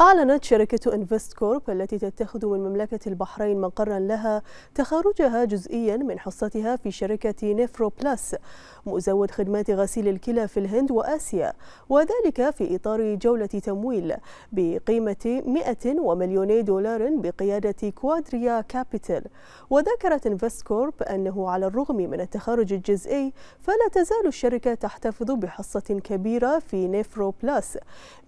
أعلنت شركة انفست كورب التي تتخذ من مملكة البحرين مقرا لها تخرجها جزئيا من حصتها في شركة نيفرو بلس مزود خدمات غسيل الكلى في الهند وآسيا وذلك في إطار جولة تمويل بقيمة 100 ومليوني دولار بقيادة كوادريا كابيتال وذكرت انفست كورب أنه على الرغم من التخرج الجزئي فلا تزال الشركة تحتفظ بحصة كبيرة في نيفرو بلس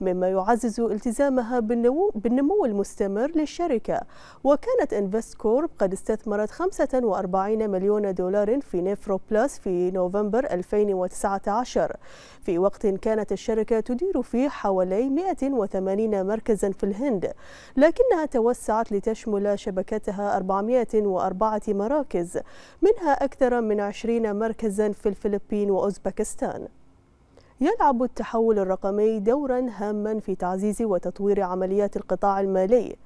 مما يعزز التزامها بالنمو, بالنمو المستمر للشركة وكانت انفست كورب قد استثمرت 45 مليون دولار في نيفرو بلس في نوفمبر 2019 في وقت كانت الشركة تدير فيه حوالي 180 مركزا في الهند لكنها توسعت لتشمل شبكتها 404 مراكز منها أكثر من 20 مركزا في الفلبين وأوزبكستان يلعب التحول الرقمي دورا هاما في تعزيز وتطوير عمليات القطاع المالي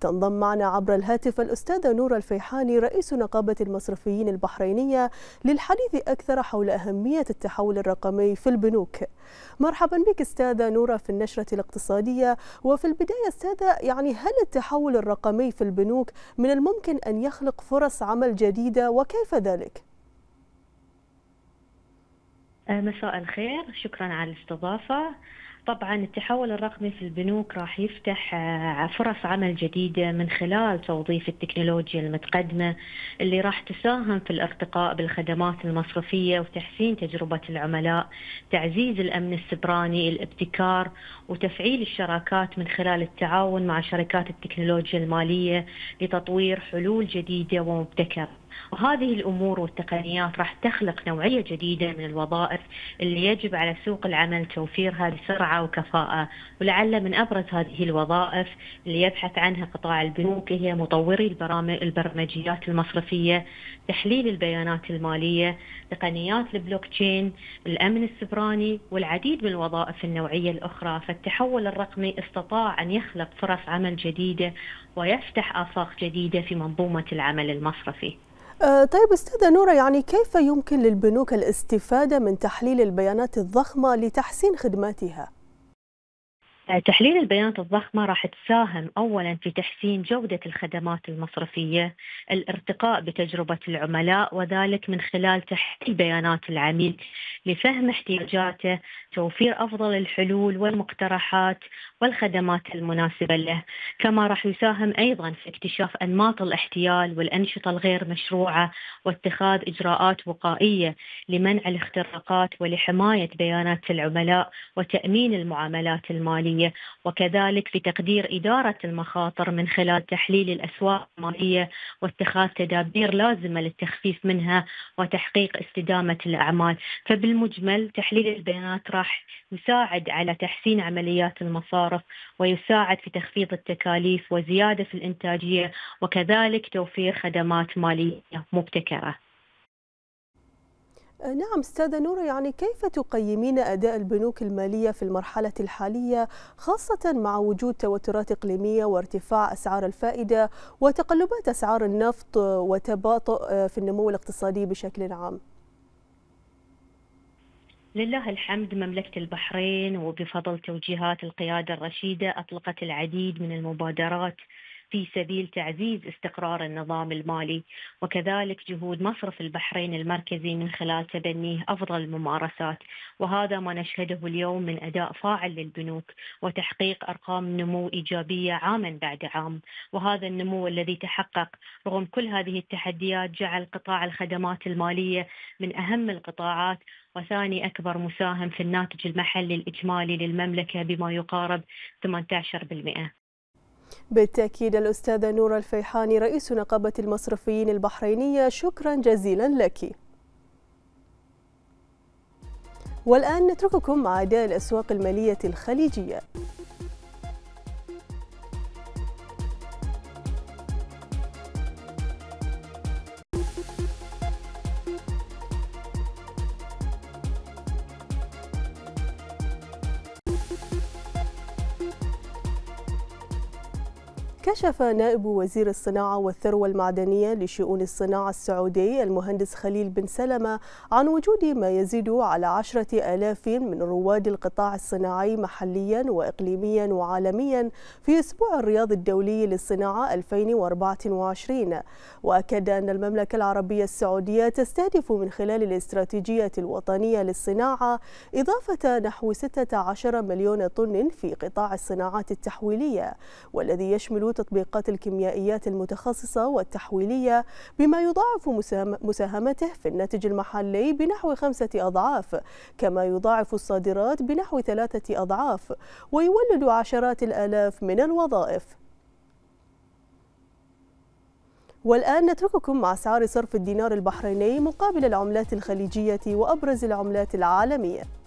تنضم معنا عبر الهاتف الأستاذة نورة الفيحاني رئيس نقابة المصرفيين البحرينية للحديث أكثر حول أهمية التحول الرقمي في البنوك مرحبا بك أستاذة نورة في النشرة الاقتصادية وفي البداية أستاذة يعني هل التحول الرقمي في البنوك من الممكن أن يخلق فرص عمل جديدة وكيف ذلك؟ آه، مساء الخير شكرا على الاستضافة طبعا التحول الرقمي في البنوك راح يفتح آه، فرص عمل جديدة من خلال توظيف التكنولوجيا المتقدمة اللي راح تساهم في الارتقاء بالخدمات المصرفية وتحسين تجربة العملاء تعزيز الأمن السبراني الابتكار وتفعيل الشراكات من خلال التعاون مع شركات التكنولوجيا المالية لتطوير حلول جديدة ومبتكرة وهذه الامور والتقنيات راح تخلق نوعيه جديده من الوظائف اللي يجب على سوق العمل توفيرها بسرعه وكفاءه ولعل من ابرز هذه الوظائف اللي يبحث عنها قطاع البنوك هي مطوري البرامج البرمجيات المصرفيه تحليل البيانات الماليه تقنيات البلوك تشين الامن السبراني والعديد من الوظائف النوعيه الاخرى فالتحول الرقمي استطاع ان يخلق فرص عمل جديده ويفتح آفاق جديدة في منظومة العمل المصرفي آه، طيب استاذة نورة يعني كيف يمكن للبنوك الاستفادة من تحليل البيانات الضخمة لتحسين خدماتها؟ آه، تحليل البيانات الضخمة راح تساهم أولا في تحسين جودة الخدمات المصرفية الارتقاء بتجربة العملاء وذلك من خلال تحليل بيانات العميل لفهم احتياجاته توفير أفضل الحلول والمقترحات والخدمات المناسبة له كما راح يساهم أيضا في اكتشاف أنماط الاحتيال والأنشطة الغير مشروعة واتخاذ إجراءات وقائية لمنع الاختراقات ولحماية بيانات العملاء وتأمين المعاملات المالية المالية وكذلك في تقدير إدارة المخاطر من خلال تحليل الأسواق المالية واتخاذ تدابير لازمة للتخفيف منها وتحقيق استدامة الأعمال فبالمجمل تحليل البيانات راح يساعد على تحسين عمليات المصارف ويساعد في تخفيض التكاليف وزيادة في الإنتاجية وكذلك توفير خدمات مالية مبتكرة آه، نعم استاذة نورة يعني كيف تقيمين أداء البنوك المالية في المرحلة الحالية خاصة مع وجود توترات إقليمية وارتفاع أسعار الفائدة وتقلبات أسعار النفط وتباطؤ آه، في النمو الاقتصادي بشكل عام؟ لله الحمد مملكة البحرين وبفضل توجيهات القيادة الرشيدة أطلقت العديد من المبادرات في سبيل تعزيز استقرار النظام المالي وكذلك جهود مصرف البحرين المركزي من خلال تبنيه افضل الممارسات وهذا ما نشهده اليوم من اداء فاعل للبنوك وتحقيق ارقام نمو ايجابيه عاما بعد عام وهذا النمو الذي تحقق رغم كل هذه التحديات جعل قطاع الخدمات الماليه من اهم القطاعات وثاني أكبر مساهم في الناتج المحلي الإجمالي للمملكة بما يقارب 18% بالتأكيد الأستاذة نور الفيحاني رئيس نقابة المصرفيين البحرينية شكرا جزيلا لك والآن نترككم مع أداء الأسواق المالية الخليجية كشف نائب وزير الصناعة والثروة المعدنية لشؤون الصناعة السعودي المهندس خليل بن سلمة عن وجود ما يزيد على عشرة آلاف من رواد القطاع الصناعي محليا وإقليميا وعالميا في أسبوع الرياض الدولي للصناعة 2024 وأكد أن المملكة العربية السعودية تستهدف من خلال الاستراتيجية الوطنية للصناعة إضافة نحو 16 مليون طن في قطاع الصناعات التحويلية والذي يشمل تطبيقات الكيميائيات المتخصصة والتحويلية بما يضاعف مساهمته في الناتج المحلي بنحو خمسة أضعاف كما يضاعف الصادرات بنحو ثلاثة أضعاف ويولد عشرات الآلاف من الوظائف والآن نترككم مع أسعار صرف الدينار البحريني مقابل العملات الخليجية وأبرز العملات العالمية